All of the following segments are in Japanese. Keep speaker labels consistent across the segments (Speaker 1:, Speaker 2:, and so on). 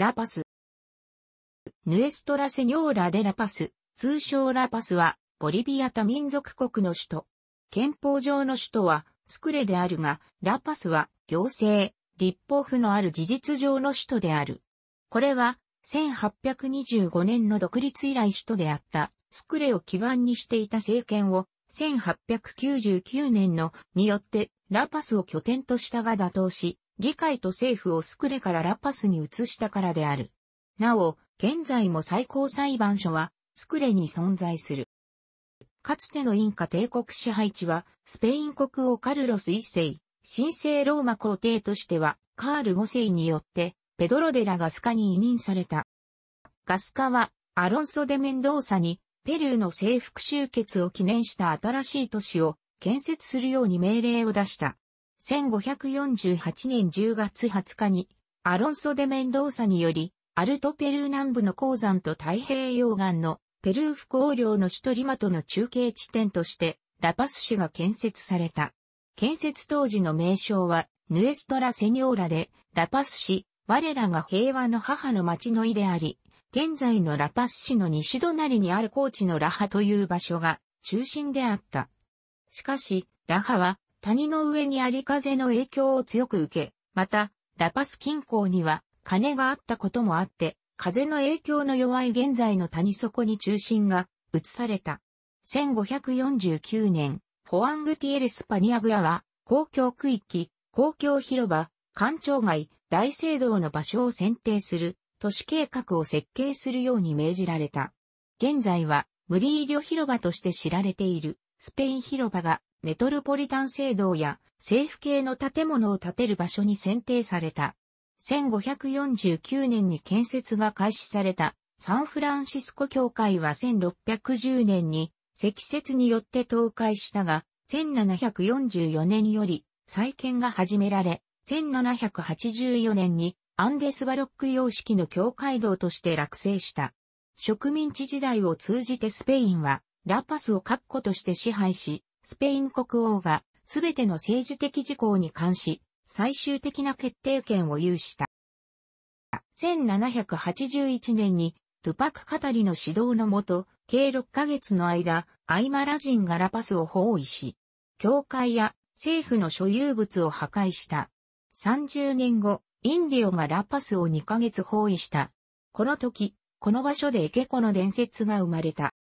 Speaker 1: ラパス。ヌエストラセニョーラデラパス、通称ラパスは、ボリビア多民族国の首都。憲法上の首都は、スクレであるが、ラパスは、行政、立法府のある事実上の首都である。これは、1825年の独立以来首都であった、スクレを基盤にしていた政権を、1899年のによって、ラパスを拠点としたが打倒し、議会と政府をスクレからラパスに移したからである。なお、現在も最高裁判所はスクレに存在する。かつてのインカ帝国支配地は、スペイン国王カルロス一世、神聖ローマ皇帝としては、カール五世によって、ペドロデラガスカに委任された。ガスカは、アロンソデメンドーサに、ペルーの征服集結を記念した新しい都市を建設するように命令を出した。1548年10月20日に、アロンソ・デ・メンドーサにより、アルトペルー南部の鉱山と太平洋岸のペルー副王領の首都リマとの中継地点として、ラパス市が建設された。建設当時の名称は、ヌエストラ・セニョーラで、ラパス市、我らが平和の母の町の意であり、現在のラパス市の西隣にある高地のラハという場所が中心であった。しかし、ラハは谷の上にあり風の影響を強く受け、また、ラパス近郊には、金があったこともあって、風の影響の弱い現在の谷底に中心が移された。1549年、ホアングティエレス・パニアグアは、公共区域、公共広場、官庁街、大聖堂の場所を選定する、都市計画を設計するように命じられた。現在は、無リーリョ広場として知られている、スペイン広場がメトロポリタン制度や政府系の建物を建てる場所に選定された。1549年に建設が開始されたサンフランシスコ教会は1610年に積雪によって倒壊したが、1744年より再建が始められ、1784年にアンデスバロック様式の教会堂として落成した。植民地時代を通じてスペインはラパスを確固として支配し、スペイン国王がすべての政治的事項に関し、最終的な決定権を有した。1781年に、トゥパク・カタリの指導のもと、計6ヶ月の間、アイマラ人がラパスを包囲し、教会や政府の所有物を破壊した。30年後、インディオがラパスを2ヶ月包囲した。この時、この場所でエケコの伝説が生まれた。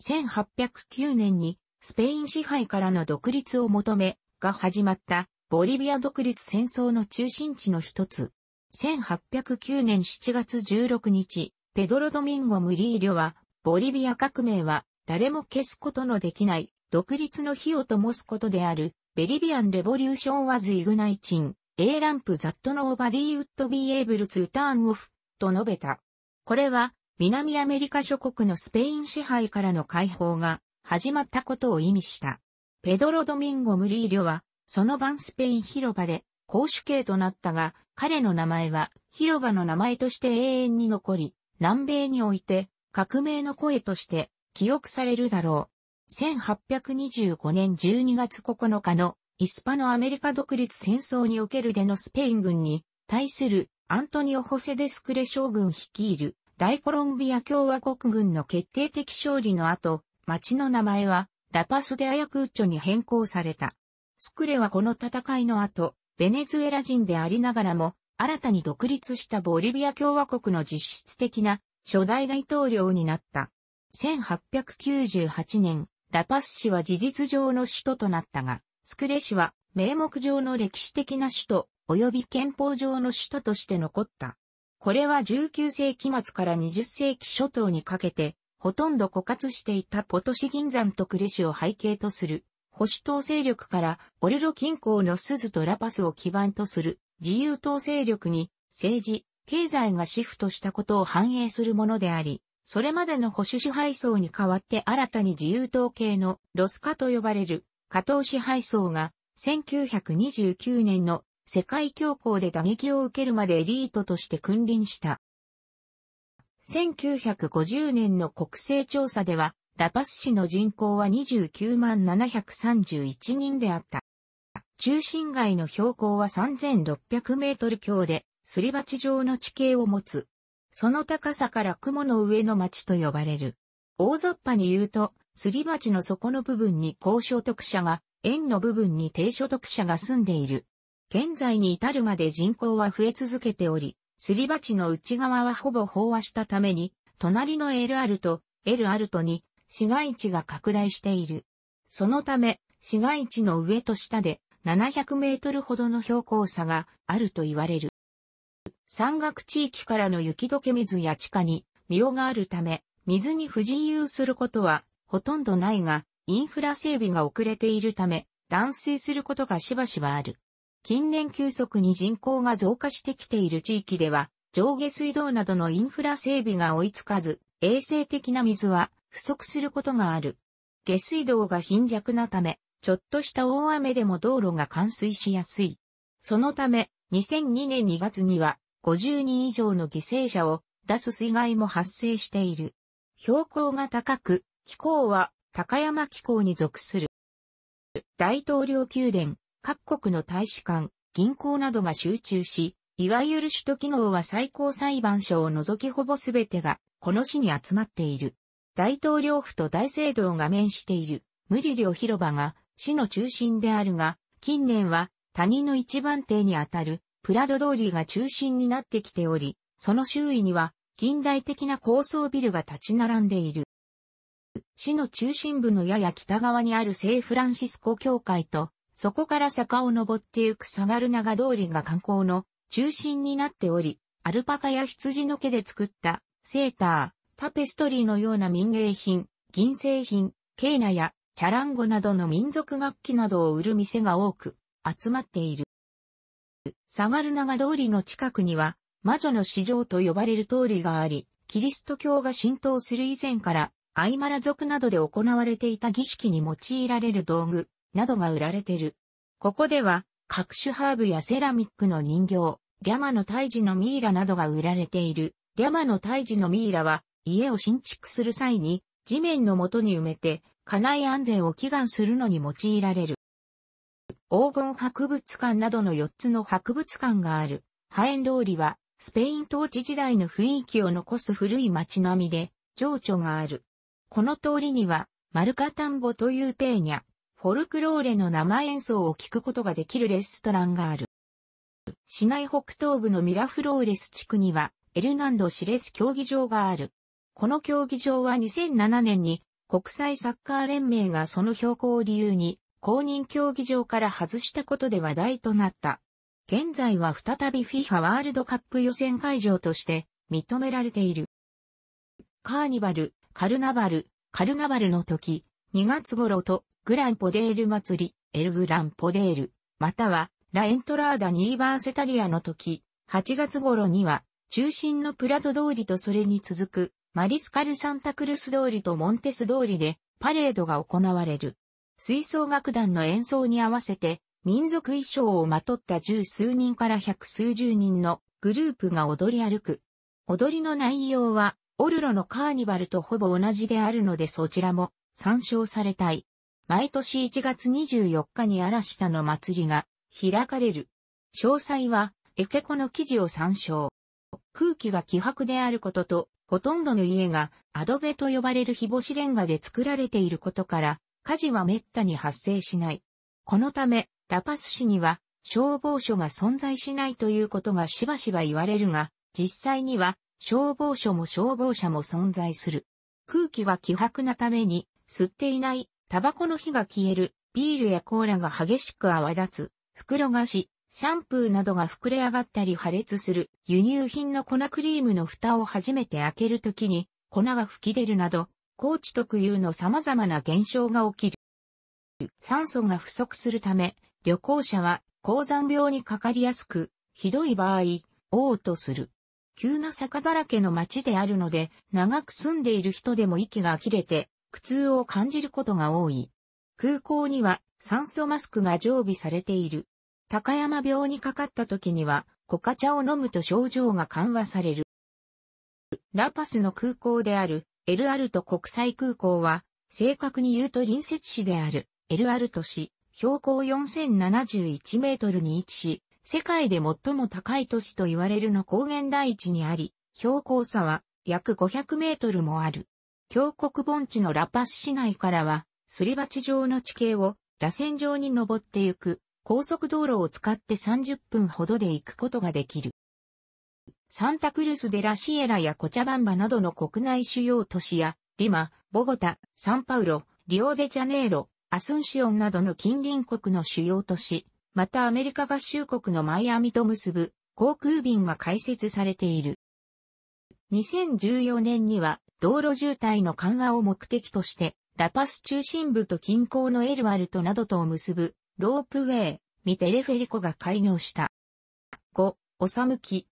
Speaker 1: 1809年にスペイン支配からの独立を求め、が始まったボリビア独立戦争の中心地の一つ。1809年7月16日、ペドロ・ドミンゴ・ムリーリョは、ボリビア革命は誰も消すことのできない独立の火を灯すことである、ベリビアン・レボリューション・ワズ・イグナイチン、A ランプ・ザット・ノーバディ・ウッド・ビー・エーブル・ツ・ターン・オフ、と述べた。これは、南アメリカ諸国のスペイン支配からの解放が始まったことを意味した。ペドロ・ドミンゴ・ムリーリョは、その晩スペイン広場で、公主刑となったが、彼の名前は広場の名前として永遠に残り、南米において革命の声として記憶されるだろう。1825年12月9日のイスパのアメリカ独立戦争におけるでのスペイン軍に対するアントニオ・ホセデスクレ将軍率いる大コロンビア共和国軍の決定的勝利の後、町の名前は、ラパスでアヤクーチョに変更された。スクレはこの戦いの後、ベネズエラ人でありながらも、新たに独立したボリビア共和国の実質的な初代大統領になった。1898年、ラパス市は事実上の首都となったが、スクレ市は名目上の歴史的な首都、及び憲法上の首都として残った。これは19世紀末から20世紀初頭にかけて、ほとんど枯渇していたポトシ銀山とクレ市を背景とする、保守党勢力からオルロ近郊のスズとラパスを基盤とする自由党勢力に政治、経済がシフトしたことを反映するものであり、それまでの保守支配層に代わって新たに自由党系のロスカと呼ばれる加藤支配層が1929年の世界恐慌で打撃を受けるまでエリートとして君臨した。1950年の国勢調査では、ラパス市の人口は29万731人であった。中心街の標高は3600メートル強で、すり鉢状の地形を持つ。その高さから雲の上の町と呼ばれる。大雑把に言うと、すり鉢の底の部分に高所得者が、円の部分に低所得者が住んでいる。現在に至るまで人口は増え続けており、すり鉢の内側はほぼ飽和したために、隣の L アルト、L アルトに市街地が拡大している。そのため、市街地の上と下で700メートルほどの標高差があると言われる。山岳地域からの雪解け水や地下にをがあるため、水に不自由することはほとんどないが、インフラ整備が遅れているため、断水することがしばしばある。近年急速に人口が増加してきている地域では、上下水道などのインフラ整備が追いつかず、衛生的な水は不足することがある。下水道が貧弱なため、ちょっとした大雨でも道路が冠水しやすい。そのため、2002年2月には、50人以上の犠牲者を出す水害も発生している。標高が高く、気候は高山気候に属する。大統領宮殿、各国の大使館、銀行などが集中し、いわゆる首都機能は最高裁判所を除きほぼすべてが、この市に集まっている。大統領府と大聖堂が面している、無理量広場が、市の中心であるが、近年は、谷の一番手にあたる、プラド通りが中心になってきており、その周囲には、近代的な高層ビルが立ち並んでいる。市の中心部のやや北側にある聖フランシスコ教会と、そこから坂を登ってゆくサガルナガ通りが観光の中心になっており、アルパカや羊の毛で作ったセーター、タペストリーのような民芸品、銀製品、ケーナやチャランゴなどの民族楽器などを売る店が多く集まっている。サガルナガ通りの近くには魔女の市場と呼ばれる通りがあり、キリスト教が浸透する以前からアイマラ族などで行われていた儀式に用いられる道具、などが売られてる。ここでは、各種ハーブやセラミックの人形、リャマの胎児のミイラなどが売られている。リャマの胎児のミイラは、家を新築する際に、地面の元に埋めて、家内安全を祈願するのに用いられる。黄金博物館などの4つの博物館がある。ハエン通りは、スペイン統治時代の雰囲気を残す古い街並みで、情緒がある。この通りには、マルカタンボというペーニャ、フォルクローレの生演奏を聴くことができるレストランがある。市内北東部のミラフローレス地区には、エルナンド・シレス競技場がある。この競技場は2007年に国際サッカー連盟がその標高を理由に公認競技場から外したことで話題となった。現在は再び FIFA ワールドカップ予選会場として認められている。カーニバル、カルナバル、カルナバルの時、2月頃とグランポデール祭り、エルグランポデール、または、ラエントラーダ・ニーバーセタリアの時、8月頃には、中心のプラド通りとそれに続く、マリスカル・サンタクルス通りとモンテス通りで、パレードが行われる。吹奏楽団の演奏に合わせて、民族衣装をまとった十数人から百数十人のグループが踊り歩く。踊りの内容は、オルロのカーニバルとほぼ同じであるのでそちらも参照されたい。毎年1月24日に嵐田の祭りが開かれる。詳細は、エケコの記事を参照。空気が希薄であることと、ほとんどの家がアドベと呼ばれる日干しレンガで作られていることから、火事は滅多に発生しない。このため、ラパス市には消防署が存在しないということがしばしば言われるが、実際には消防署も消防車も存在する。空気が希薄なために、吸っていないタバコの火が消える、ビールやコーラが激しく泡立つ、袋菓子、シャンプーなどが膨れ上がったり破裂する、輸入品の粉クリームの蓋を初めて開けるときに、粉が吹き出るなど、高知特有の様々な現象が起きる。酸素が不足するため、旅行者は高山病にかかりやすく、ひどい場合、嘔吐する。急な坂だらけの街であるので、長く住んでいる人でも息が切れて、苦痛を感じることが多い。空港には酸素マスクが常備されている。高山病にかかった時には、コカ茶を飲むと症状が緩和される。ラパスの空港である、エルアルト国際空港は、正確に言うと隣接市である、エルアルト市、標高4071メートルに位置し、世界で最も高い都市と言われるの高原大地にあり、標高差は約500メートルもある。峡谷盆地のラパス市内からは、すり鉢状の地形を、螺旋状に登ってゆく、高速道路を使って30分ほどで行くことができる。サンタクルス・デ・ラ・シエラやコチャバンバなどの国内主要都市や、リマ、ボゴタ、サンパウロ、リオデジャネイロ、アスンシオンなどの近隣国の主要都市、またアメリカ合衆国のマイアミと結ぶ航空便が開設されている。2014年には道路渋滞の緩和を目的として、ラパス中心部と近郊のエルワルトなどとを結ぶロープウェイ、ミテレフェリコが開業した。5、おさむき、